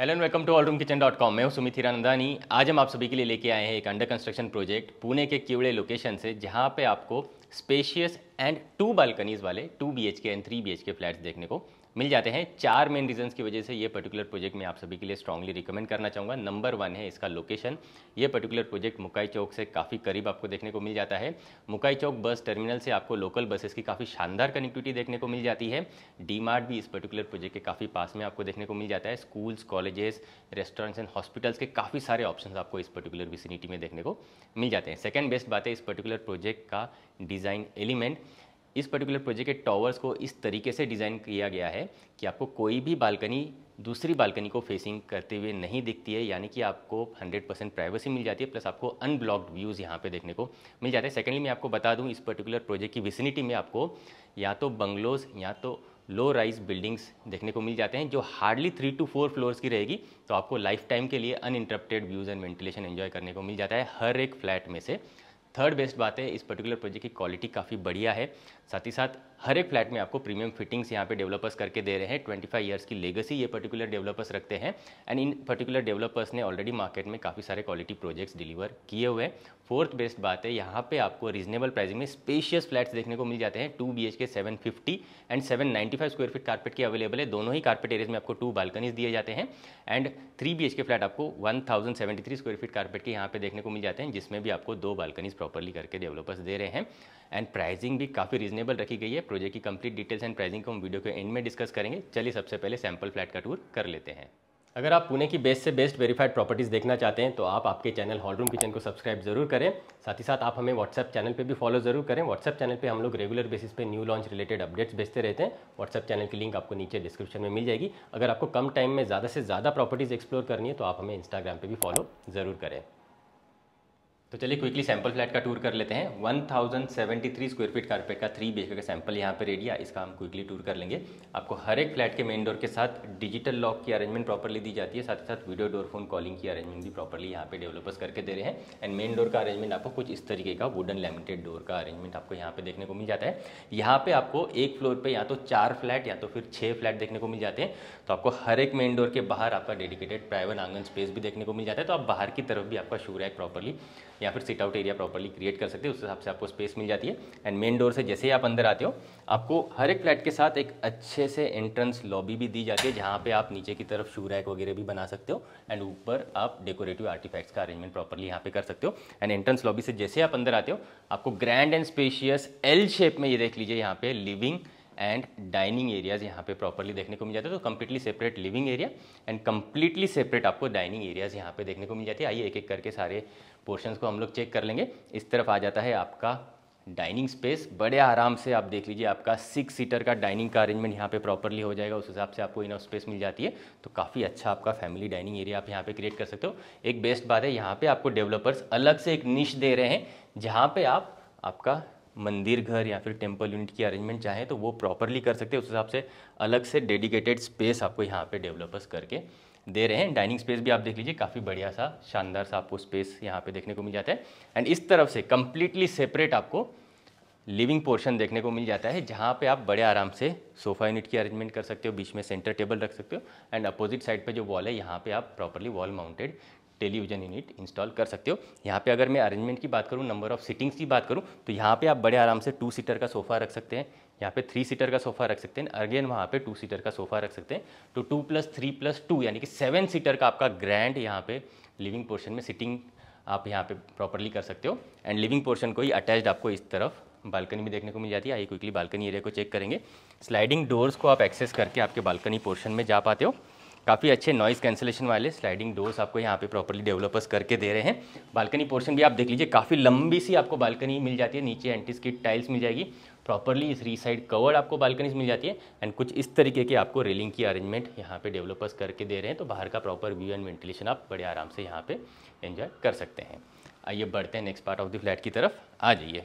hello and welcome to hall room kitchen dot com मैं हूं सुमित हिरानंदानी आज हम आप सभी के लिए लेके आए हैं एक अंडर कंस्ट्रक्शन प्रोजेक्ट पुणे के किवड़े लोकेशन से जहां पे आपको स्पेशियस एंड टू बालकनीज वाले two B H K and three B H K flats देखने को मिल जाते हैं चार मेन रीजंस की वजह से ये पर्टिकुलर प्रोजेक्ट मैं आप सभी के लिए स्ट्रांगली रिकमेंड करना चाहूँगा नंबर वन है इसका लोकेशन ये पर्टिकुलर प्रोजेक्ट मुकाई चौक से काफ़ी करीब आपको देखने को मिल जाता है मुकाई चौक बस टर्मिनल से आपको लोकल बसेस की काफ़ी शानदार कनेक्टिविटी देखने को मिल जाती है डी भी इस पर्टिकुलर प्रोजेक्ट के काफ़ी पास में आपको देखने को मिल जाता है schools colleges restaurants and hospitals के काफ़ी सारे ऑप्शन आपको इस पर्टिकुलर विसिनिटी में देखने को मिल जाते हैं सेकेंड बेस्ट बात है इस पर्टिकुलर प्रोजेक्ट का डिज़ाइन एलिमेंट इस पर्टिकुलर प्रोजेक्ट के टॉवर्स को इस तरीके से डिज़ाइन किया गया है कि आपको कोई भी बालकनी दूसरी बालकनी को फेसिंग करते हुए नहीं दिखती है यानी कि आपको 100 परसेंट प्राइवेसी मिल जाती है प्लस आपको अनब्लॉक्ड व्यूज़ यहाँ पे देखने को मिल जाते हैं सेकेंडली मैं आपको बता दूँ इस पर्टिकुलर प्रोजेक्ट की विसिनिटी में आपको या तो बंगलोज़ या तो लो राइज बिल्डिंग्स देखने को मिल जाते हैं जो hardly three two four floors की रहेगी तो आपको लाइफ टाइम के लिए uninterrupted views and ventilation enjoy करने को मिल जाता है हर एक फ्लैट में से थर्ड बेस्ट बात है इस पर्टिकुलर प्रोजेक्ट की क्वालिटी काफ़ी बढ़िया है साथ ही साथ हर एक फ्लैट में आपको प्रीमियम फिटिंग्स यहाँ पे डेवलपर्स करके दे रहे हैं 25 ईयर्स की लेगेसी ये पर्टिकुलर डेवलपर्स रखते हैं एंड इन पर्टिकुलर डेवलपर्स ने ऑलरेडी मार्केट में काफ़ी सारे क्वालिटी प्रोजेक्ट्स डिलीवर किए हुए हैं फोर्थ बेस्ट बात है यहाँ पे आपको रीजनेबल प्राइसिंग में स्पेशियस फ्लैट्स देखने को मिल जाते हैं two B H K seven fifty and seven ninety five square feet carpet के अवेलेबल है दोनों ही कारपेट एरियाज में आपको टू बालकनीज दिए जाते हैं and three B H K flat आपको one thousand seventy three square feet carpet के यहाँ पे देखने को मिल जाते हैं जिसमें भी आपको दो बालकनीज प्रॉपरली करके डेवलपर्स दे रहे हैं एंड प्राइसिंग भी काफ़ी रीजनेबल रखी गई है प्रोजेक्ट की कंप्लीट डिटेल्स एंड प्राइसिंग को हम वीडियो के एंड में डिस्कस करेंगे चलिए सबसे पहले सैम्पल फ्लैट का टूर कर लेते हैं अगर आप पुणे की बेस्ट से बेस्ट वेरीफाइड प्रॉपर्टीज़ देखना चाहते हैं तो आप आपके चैनल हॉल रूम किचन को सब्सक्राइब जरूर करें साथ ही साथ आप हमें व्हाट्सएप चैनल पे भी फॉलो जरूर करें व्हाट्सएप चैनल पे हम लोग रेगुलर बेसिस पे न्यू लॉन्च रिलेटेड अपडेट्स भेजते रहते हैं व्हाट्सएप चैनल की लिंक आपको नीचे डिस्क्रिप्शन में मिल जाएगी अगर आपको कम टाइम में ज़्यादा से ज़्यादा प्रॉपर्टीज़ एक्सप्लोर करनी है तो आप हमें इंस्टाग्राम पर भी फॉलो ज़रूर करें तो चलिए क्विकली सैंपल फ्लैट का टूर कर लेते हैं 1073 स्क्वायर फीट कारपेट का थ्री बेकर का सैंपल यहाँ पर रेडी है इसका हम क्विकली टूर कर लेंगे आपको हर एक फ्लैट के मेन डोर के साथ डिजिटल लॉक की अरेंजमेंट प्रॉपरली दी जाती है साथ ही साथ वीडियो डोर फोन कॉलिंग की अरेंजमेंट भी प्रॉपरली यहाँ पे डेवलपर्स करके दे रहे हैं एंड मेन डोर का अरेंजमेंट आपको कुछ इस तरीके का वुडन लेमिटेड डोर का अरेंजमेंट आपको यहाँ पे देखने को मिल जाता है यहाँ पर आपको एक फ्लोर पर या तो चार फ्लैट या तो फिर छः फ्लैट देखने को मिल जाते हैं तो आपको हर एक मेन डोर के बाहर आपका डेडिकेटेड प्राइवेट आंगन स्पेस भी देखने को मिल जाता है तो आप बाहर की तरफ भी आपका शुरू है प्रॉपरली या फिर sit out area properly create कर सकते हो उस हिसाब से आपको स्पेस मिल जाती है एंड मेन डोर से जैसे ही आप अंदर आते हो आपको हर एक फ्लैट के साथ एक अच्छे से एंट्रेंस लॉबी भी दी जाती है जहाँ पे आप नीचे की तरफ शू रैक वगैरह भी बना सकते हो एंड ऊपर आप डेकोरेटिव आर्टिफैक्ट्स का अरेंजमेंट प्रॉपरली यहाँ पे कर सकते हो एंड एंट्रेंस लॉबी से जैसे आप अंदर आते हो आपको grand and spacious L shape में ये देख लीजिए यहाँ पे लिविंग एंड डाइनिंग एरियाज यहाँ पे प्रॉपरली देखने को मिल जाते हैं तो completely separate living area and completely separate आपको डाइनिंग एरियाज यहाँ पे देखने को मिल जाती है आइए एक एक करके सारे पोर्शंस को हम लोग चेक कर लेंगे इस तरफ आ जाता है आपका डाइनिंग स्पेस बड़े आराम से आप देख लीजिए आपका सिक्स सीटर का डाइनिंग का अरेंजमेंट यहाँ पे प्रॉपरली हो जाएगा उस हिसाब से आपको इनफ स्पेस मिल जाती है तो काफ़ी अच्छा आपका फैमिली डाइनिंग एरिया आप यहाँ पे क्रिएट कर सकते हो एक बेस्ट बात है यहाँ पे आपको डेवलपर्स अलग से एक निश दे रहे हैं जहाँ पर आप आपका मंदिर घर या फिर टेम्पल यूनिट की अरेंजमेंट चाहें तो वो प्रॉपरली कर सकते हैं उस हिसाब से अलग से डेडिकेटेड स्पेस आपको यहाँ पर डेवलपर्स करके दे रहे हैं डाइनिंग स्पेस भी आप देख लीजिए काफ़ी बढ़िया सा शानदार सा आपको स्पेस यहाँ पे देखने को मिल जाता है एंड इस तरफ से कम्प्लीटली सेपरेट आपको लिविंग पोर्शन देखने को मिल जाता है जहाँ पे आप बड़े आराम से सोफा यूनिट की अरेंजमेंट कर सकते हो बीच में सेंटर टेबल रख सकते हो एंड अपोजिट साइड पर जो वॉल है यहाँ पर आप properly wall mounted television unit install कर सकते हो यहाँ पे अगर मैं अरेंजमेंट की बात करूँ नंबर ऑफ सीटिंग्स की बात करूँ तो यहाँ पे आप बड़े आराम से टू सीटर का सोफ़ा रख सकते हैं यहाँ पे थ्री सीटर का सोफ़ा रख सकते हैं अगेन वहाँ पे टू सीटर का सोफ़ा रख सकते हैं तो two plus three plus two यानी कि सेवन सीटर का आपका ग्रैंड यहाँ पे लिविंग पोर्शन में सिटिंग आप यहाँ पे प्रॉपरली कर सकते हो एंड लिविंग पोर्शन को ही अटैच्ड आपको इस तरफ बालकनी में देखने को मिल जाती है आइए क्विकली बालकनी एरिया को चेक करेंगे स्लाइडिंग डोर्स को आप एक्सेस करके आपके बालकनी पोर्शन में जा पाते हो काफ़ी अच्छे नॉइज़ कैंसिलेशन वाले स्लाइडिंग डोर्स आपको यहाँ पे प्रॉपरली डेवलपर्स करके दे रहे हैं बालकनी पोर्शन भी आप देख लीजिए काफ़ी लंबी सी आपको बालकनी मिल जाती है नीचे एंटी स्कीट टाइल्स मिल जाएगी प्रॉपरली इस री साइड कवर्ड आपको बालकनीज मिल जाती है एंड कुछ इस तरीके की आपको रेलिंग की अरेंजमेंट यहाँ पे डेवलपर्स करके दे रहे हैं तो बाहर का प्रॉपर व्यू एंड वेंटिलेशन आप बड़े आराम से यहाँ पे एंजॉय कर सकते हैं आइए बढ़ते हैं next part of the flat की तरफ आ जाइए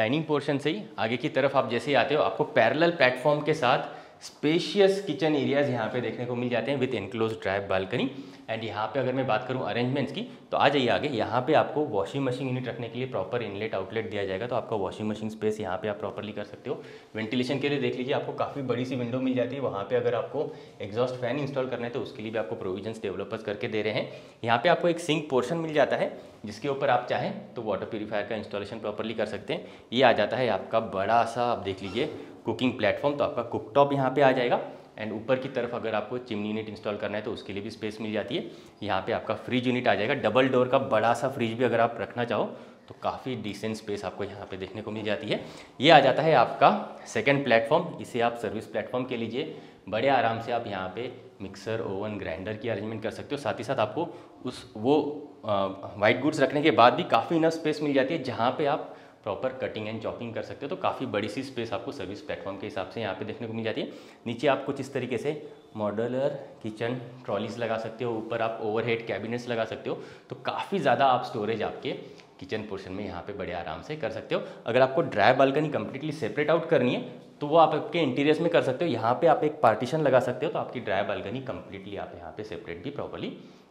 डाइनिंग पोर्शन से ही आगे की तरफ आप जैसे ही आते हो आपको पैरल प्लेटफॉर्म के साथ स्पेशियस किचन एरियाज यहाँ पे देखने को मिल जाते हैं with enclosed dry balcony and यहाँ पे अगर मैं बात करूँ अरेंजमेंट्स की तो आ जाइए आगे यहाँ पे आपको वॉशिंग मशीन यूनिट रखने के लिए प्रॉपर इनलेट आउटलेट दिया जाएगा तो आपका वॉशिंग मशीन स्पेस यहाँ पे आप प्रॉपरली कर सकते हो वेंटिलेशन के लिए देख लीजिए आपको काफ़ी बड़ी सी विंडो मिल जाती है वहाँ पर अगर आपको एग्जॉस्ट फैन इंस्टॉल करना है तो उसके लिए भी आपको प्रोविजन डेवलपर्स करके दे रहे हैं यहाँ पर आपको एक सिंक पोर्शन मिल जाता है जिसके ऊपर आप चाहें तो वाटर प्योरीफायर का इंस्टॉलेशन प्रॉपरली कर सकते हैं ये आ जाता है आपका बड़ा सा आप देख लीजिए कुकिंग प्लेटफॉर्म तो आपका कुकटॉप यहाँ पे आ जाएगा एंड ऊपर की तरफ अगर आपको चिमनी यूनिट इंस्टॉल करना है तो उसके लिए भी स्पेस मिल जाती है यहाँ पे आपका फ्रिज यूनिट आ जाएगा डबल डोर का बड़ा सा फ्रिज भी अगर आप रखना चाहो तो काफ़ी डिसेंट स्पेस आपको यहाँ पे देखने को मिल जाती है ये आ जाता है आपका सेकेंड प्लेटफॉर्म इसे आप सर्विस प्लेटफॉर्म के लीजिए बड़े आराम से आप यहाँ पर मिक्सर ओवन ग्राइंडर की अरेंजमेंट कर सकते हो साथ ही साथ आपको उस वो वाइट गुड्स रखने के बाद भी काफ़ी इनफ स्पेस मिल जाती है जहाँ पर आप प्रॉपर कटिंग एंड चॉपिंग कर सकते हो तो काफ़ी बड़ी सी स्पेस आपको सर्विस प्लेटफॉर्म के हिसाब से यहाँ पे देखने को मिल जाती है नीचे आप कुछ इस तरीके से मॉडलर किचन ट्रॉलीज लगा सकते हो ऊपर आप ओवरहेड कैबिनेट्स लगा सकते हो तो काफ़ी ज़्यादा आप स्टोरेज आपके किचन पोर्शन में यहाँ पे बड़े आराम से कर सकते हो अगर आपको dry balcony completely separate out करनी है तो वो आप आपके इंटीरियर्स में कर सकते हो यहाँ पे आप एक पार्टीशन लगा सकते हो तो आपकी ड्राई बालकनी कम्प्लीटली आप यहाँ पे सेपरेट भी प्रॉपरली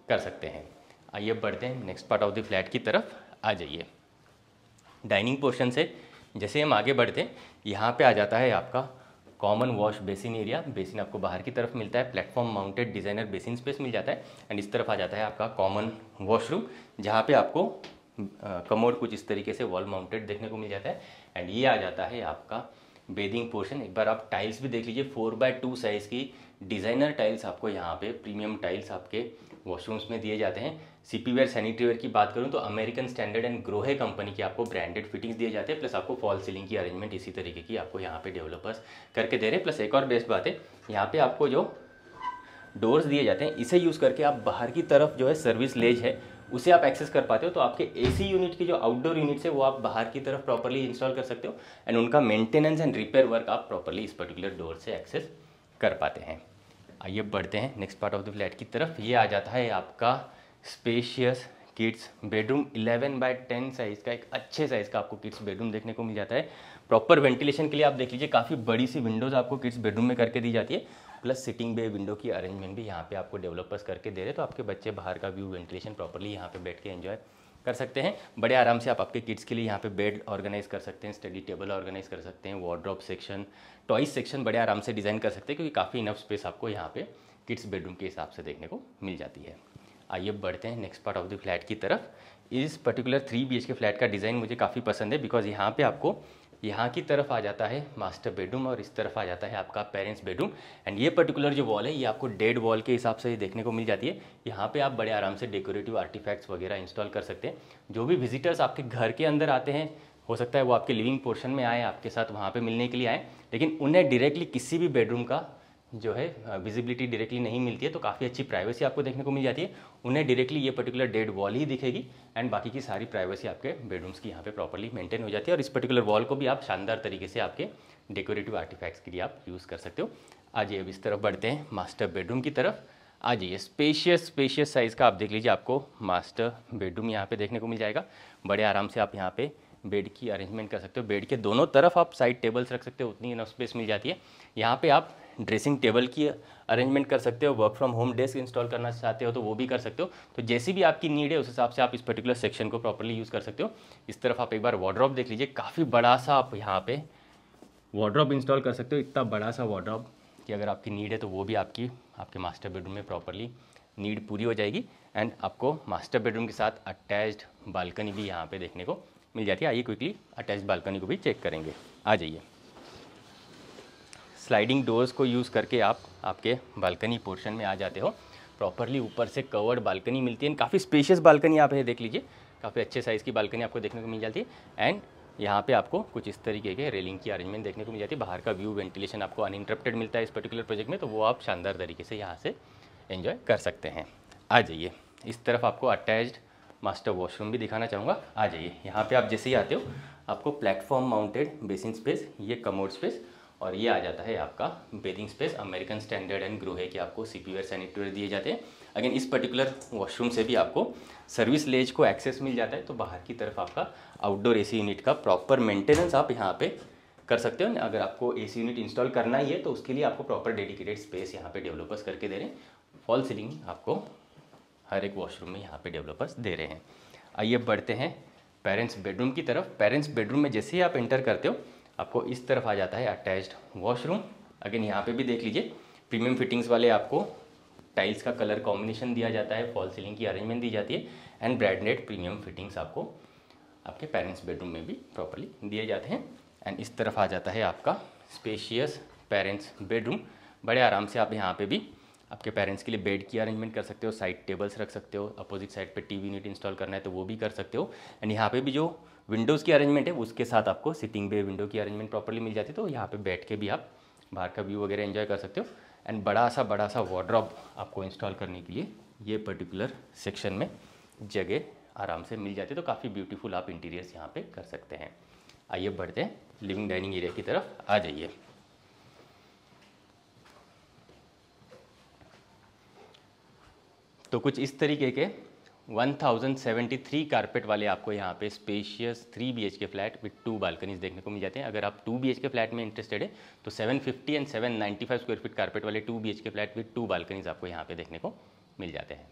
कर सकते हैं आइए बढ़ते हैं next part of the flat की तरफ आ जाइए डाइनिंग पोर्शन से जैसे हम आगे बढ़ते यहाँ पे आ जाता है आपका common wash basin area basin आपको बाहर की तरफ मिलता है platform mounted designer basin space मिल जाता है एंड इस तरफ आ जाता है आपका कॉमन वॉशरूम जहाँ पे आपको कमोड कुछ इस तरीके से वॉल माउंटेड देखने को मिल जाता है एंड ये आ जाता है आपका बेदिंग पोर्शन एक बार आप टाइल्स भी देख लीजिए फोर बाय टू साइज़ की डिज़ाइनर टाइल्स आपको यहाँ पे प्रीमियम टाइल्स आपके वॉशरूम्स में दिए जाते हैं सीपीवेयर सैनिटरीवेयर की बात करूँ तो American standard and Grohe company के आपको ब्रांडेड फिटिंग्स दिए जाते हैं प्लस आपको फॉल सीलिंग की अरेंजमेंट इसी तरीके की आपको यहाँ पे डेवलपर्स करके दे रहे हैं प्लस एक और बेस्ट बात है यहाँ पे आपको जो डोर्स दिए जाते हैं इसे यूज़ करके आप बाहर की तरफ जो है सर्विस लेज है उसे आप एक्सेस कर पाते हो तो आपके एसी यूनिट की जो आउटडोर यूनिट्स है वो आप बाहर की तरफ प्रॉपरली इंस्टॉल कर सकते हो एंड उनका मेंटेनेंस एंड रिपेयर वर्क आप प्रॉपरली इस पर्टिकुलर डोर से एक्सेस कर पाते हैं आइए बढ़ते हैं next part of the flat की तरफ ये आ जाता है आपका spacious kids bedroom 11 by 10 size का एक अच्छे साइज़ का आपको किड्स बेडरूम देखने को मिल जाता है प्रॉपर वेंटिलेशन के लिए आप देख लीजिए काफ़ी बड़ी सी विंडोज़ आपको किड्स बेडरूम में करके दी जाती है प्लस सिटिंग बे विंडो की अरेंजमेंट भी यहाँ पे आपको डेवलपर्स करके दे रहे हैं तो आपके बच्चे बाहर का व्यू वेंटिलेशन प्रॉपरली यहाँ पे बैठ के एंजॉय कर सकते हैं बड़े आराम से आप आपके किड्स के लिए यहाँ पे बेड ऑर्गेनाइज कर सकते हैं स्टडी टेबल ऑर्गेनाइज कर सकते हैं वार्ड्रॉप सेक्शन टॉयज सेक्शन बड़े आराम से डिज़ाइन कर सकते हैं क्योंकि काफ़ी इनफ स्पेस आपको यहाँ पे किड्स बेडरूम के हिसाब से देखने को मिल जाती है आइए बढ़ते हैं next part of the flat की तरफ इस particular three B K flat का डिज़ाइन मुझे काफ़ी पसंद है बिकॉज यहाँ पे आपको यहाँ की तरफ आ जाता है मास्टर बेडरूम और इस तरफ आ जाता है आपका पेरेंट्स बेडरूम एंड ये पर्टिकुलर जो वॉल है ये आपको डेड वॉल के हिसाब से देखने को मिल जाती है यहाँ पे आप बड़े आराम से डेकोरेटिव आर्टिफैक्ट्स वगैरह इंस्टॉल कर सकते हैं जो भी विजिटर्स आपके घर के अंदर आते हैं हो सकता है वो आपके लिविंग पोर्शन में आए आपके साथ वहाँ पर मिलने के लिए आएँ लेकिन उन्हें डायरेक्टली किसी भी बेडरूम का जो है विजिबिलिटी डायरेक्टली नहीं मिलती है तो काफ़ी अच्छी प्राइवेसी आपको देखने को मिल जाती है उन्हें डायरेक्टली ये पर्टिकुलर डेड वॉल ही दिखेगी एंड बाकी की सारी प्राइवेसी आपके बेडरूम्स की यहाँ पे प्रॉपरली मेंटेन हो जाती है और इस पर्टिकुलर वॉल को भी आप शानदार तरीके से आपके डेकोरेटिव आर्टिफैक्ट्स के लिए आप यूज़ कर सकते हो आ अब इस तरफ बढ़ते हैं मास्टर बेडरूम की तरफ आ जाइए स्पेशियस स्पेशियस साइज़ का आप देख लीजिए आपको मास्टर बेडरूम यहाँ पर देखने को मिल जाएगा बड़े आराम से आप यहाँ पर बेड की अरेंजमेंट कर सकते हो बेड के दोनों तरफ आप साइड टेबल्स रख सकते हो उतनी इनफ स्पेस मिल जाती है यहाँ पे आप ड्रेसिंग टेबल की अरेंजमेंट कर सकते हो work from home desk install करना चाहते हो तो वो भी कर सकते हो तो जैसी भी आपकी नीड है उस हिसाब से आप इस पर्टिकुलर सेक्शन को प्रॉपरली यूज़ कर सकते हो इस तरफ आप एक बार वार्ड्रॉप देख लीजिए काफ़ी बड़ा सा आप यहाँ पर वार्ड्रॉप इंस्टॉल कर सकते हो इतना बड़ा सा वार्ड्रॉप कि अगर आपकी नीड है तो वो भी आपकी आपके मास्टर बेडरूम में प्रॉपरली नीड पूरी हो जाएगी एंड आपको मास्टर बेडरूम के साथ अटैच्ड बालकनी भी यहाँ पे देखने को मिल जाती है आइए क्विकली अटैच बालकनी को भी चेक करेंगे आ जाइए स्लाइडिंग डोर्स को यूज़ करके आप आपके बालकनी पोर्शन में आ जाते हो प्रॉपरली ऊपर से कवर्ड बालकनी मिलती है काफ़ी स्पेशियस बालकनी आप ये देख लीजिए काफ़ी अच्छे साइज़ की बालकनी आपको देखने को मिल जाती है एंड यहाँ पे आपको कुछ इस तरीके के रेलिंग की अरेंजमेंट देखने को मिल जाती है बाहर का व्यू वेंटिलेशन आपको अनइंटरप्टेड मिलता है इस पर्टिकुलर प्रोजेक्ट में तो वो आप शानदार तरीके से यहाँ से एंजॉय कर सकते हैं आ जाइए इस तरफ आपको अटैच्ड मास्टर वॉशरूम भी दिखाना चाहूँगा आ जाइए यहाँ पे आप जैसे ही आते हो आपको प्लेटफॉर्म माउंटेड बेसिन स्पेस ये कमोड स्पेस और ये आ जाता है आपका bathing space American standard and Grohe के आपको पी वेयर दिए जाते हैं अगेन इस पर्टिकुलर वॉशरूम से भी आपको सर्विस लेज को एक्सेस मिल जाता है तो बाहर की तरफ आपका आउटडोर ए यूनिट का प्रॉपर मेंटेनेंस आप यहाँ पर कर सकते हो अगर आपको सी यूनिट इंस्टॉल करना ही है तो उसके लिए आपको प्रॉपर डेडिकेटेड स्पेस यहाँ पे डेवलपर्स करके दे रहे हैं फॉल सीलिंग आपको हर एक वॉशरूम में यहाँ पे डेवलपर्स दे रहे हैं आइए बढ़ते हैं पेरेंट्स बेडरूम की तरफ पेरेंट्स बेडरूम में जैसे ही आप इंटर करते हो आपको इस तरफ आ जाता है अटैच्ड वॉशरूम अगेन यहाँ पे भी देख लीजिए प्रीमियम फिटिंग्स वाले आपको टाइल्स का कलर कॉम्बिनेशन दिया जाता है फॉल सीलिंग की अरेंजमेंट दी जाती है एंड ब्रांडेड प्रीमियम फिटिंग्स आपको आपके पेरेंट्स बेडरूम में भी प्रॉपरली दिए जाते हैं एंड इस तरफ आ जाता है आपका स्पेशियस पेरेंट्स बेडरूम बड़े आराम से आप यहाँ पे भी आपके पेरेंट्स के लिए बेड की अरेंजमेंट कर सकते हो साइड टेबल्स रख सकते हो अपोजिट साइड पे टीवी यूनिट इंस्टॉल करना है तो वो भी कर सकते हो एंड यहाँ पे भी जो विंडोज़ की अरेंजमेंट है उसके साथ आपको सिटिंग बे विंडो की अरेंजमेंट प्रॉपरली मिल जाती है तो यहाँ पर बैठ के भी आप बाहर का व्यू वगैरह इन्जॉय कर सकते हो एंड बड़ा सा बड़ा सा वॉड्रॉप आपको इंस्टॉल करने के लिए ये पर्टिकुलर सेक्शन में जगह आराम से मिल जाती है तो काफ़ी ब्यूटीफुल आप इंटीरियर्स यहाँ पर कर सकते हैं आइए बढ़ते हैं लिविंग डाइनिंग एरिया की तरफ आ जाइए तो कुछ इस तरीके के 1073 कारपेट वाले आपको यहाँ पे spacious three B K flat with two balconies देखने को मिल जाते हैं अगर आप टू बी के फ्लैट में इंटरेस्टेड है तो 750 एंड 795 स्क्वायर फीट कारपेट वाले two B K flat with two balconies आपको यहाँ पे देखने को मिल जाते हैं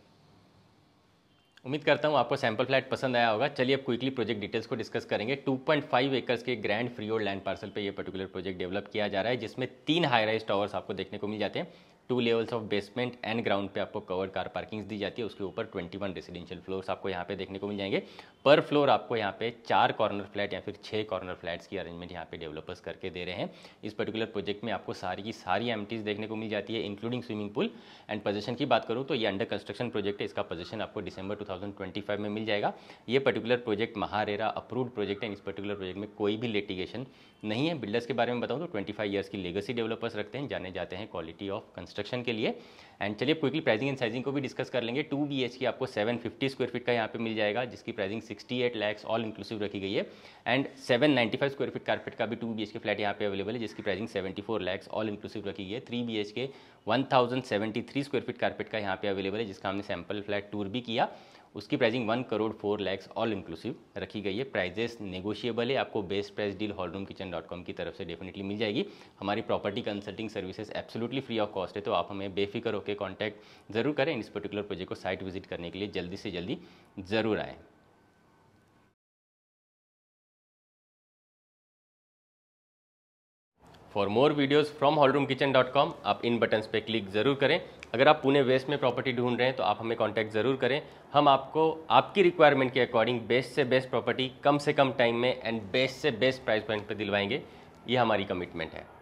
उम्मीद करता हूँ आपको सैम्पल फ्लैट पसंद आया होगा चलिए अब क्विकली प्रोजेक्ट डिटेल्स को डिस्कस करेंगे 2.5 एकर्स के grand freehold land parcel पे ये पर्टिकुलर प्रोजेक्ट डेवलप किया जा रहा है जिसमें तीन हाई राइज टावर्स आपको देखने को मिल जाते हैं two levels of basement and ground पे आपको कवर्ड कार पार्किंग्स दी जाती है उसके ऊपर 21 रेसिडेंशियल फ्लोर्स आपको यहाँ पे देखने को मिल जाएंगे पर फ्लोर आपको यहाँ पे चार कॉर्नर फ्लैट या फिर छः कॉर्नर फ्लैट्स की अरेंजमेंट यहाँ पे डेवलपर्स करके दे रहे हैं इस पर्टिकुलर प्रोजेक्ट में आपको सारी की सारी एमटीज़ देखने को मिल जाती है including swimming pool and possession की बात करूँ तो ये अंडर कंस्ट्रक्शन प्रोजेक्ट है इसका पोजेशन आपको डिसंबर टू में मिल जाएगा ये particular project MahaRERA approve project है इस पर्टिकुलर प्रोजेक्ट में कोई भी लिटिगेशन नहीं है बिल्डर्स के बारे में बताऊँ तो ट्वेंटी फाइव की लेगेसी डेवलपर्स रखते हैं जाने जाते हैं क्वालिटी ऑफ कंस्ट्रक्शन कंस्ट्रक्शन के लिए एंड चलिए क्विकली प्राइसिंग एंड साइजिंग को भी डिस्कस कर लेंगे टू बी एच की आपको 750 स्क्वायर फीट का यहाँ पे मिल जाएगा जिसकी प्राइसिंग 68 लैक्स ऑल इंक्लूसिव रखी गई है एंड 795 स्क्वायर फीट कारपेट का भी two B H K flat यहाँ पे अवेलेबल है जिसकी प्राइसिंग 74 लैक्स ऑल इंक्लूसिव रखी गई है three B H K one square feet carpet का यहाँ पे अवेलेबल है जिसका हमने सैम्पल फ्लैट टूर भी किया उसकी pricing one crore four lakhs all inclusive रखी गई है प्राइजेस नेगोशिएबल है आपको best price deal hall room kitchen dot com की तरफ से डेफिनेटली मिल जाएगी हमारी property consulting services absolutely free of cost है तो आप हमें बेफिक्र होकर कॉन्टैक्ट जरूर करें इस पर्टिकुलर प्रोजेक्ट को साइट विजिट करने के लिए जल्दी से जल्दी ज़रूर आएँ for more videos from hall room kitchen dot com आप इन बटन्स पर क्लिक ज़रूर करें अगर आप पुणे वेस्ट में प्रॉपर्टी ढूंढ रहे हैं तो आप हमें कांटेक्ट ज़रूर करें हम आपको आपकी रिक्वायरमेंट के अकॉर्डिंग बेस्ट से बेस्ट प्रॉपर्टी कम से कम टाइम में एंड बेस्ट से बेस्ट प्राइस पॉइंट पर दिलवाएंगे ये हमारी कमिटमेंट है